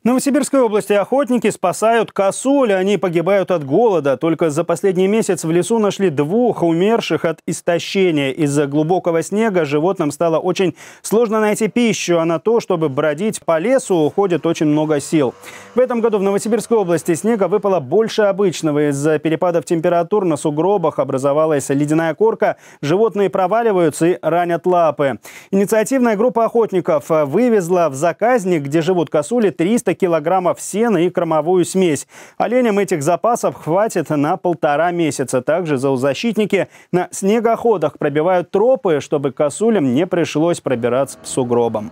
В Новосибирской области охотники спасают косули. Они погибают от голода. Только за последний месяц в лесу нашли двух умерших от истощения. Из-за глубокого снега животным стало очень сложно найти пищу, а на то, чтобы бродить по лесу, уходит очень много сил. В этом году в Новосибирской области снега выпало больше обычного. Из-за перепадов температур на сугробах образовалась ледяная корка. Животные проваливаются и ранят лапы. Инициативная группа охотников вывезла в заказник, где живут косули, 300 300 килограммов сена и кормовую смесь. Оленям этих запасов хватит на полтора месяца. Также зоозащитники на снегоходах пробивают тропы, чтобы косулям не пришлось пробираться по сугробам.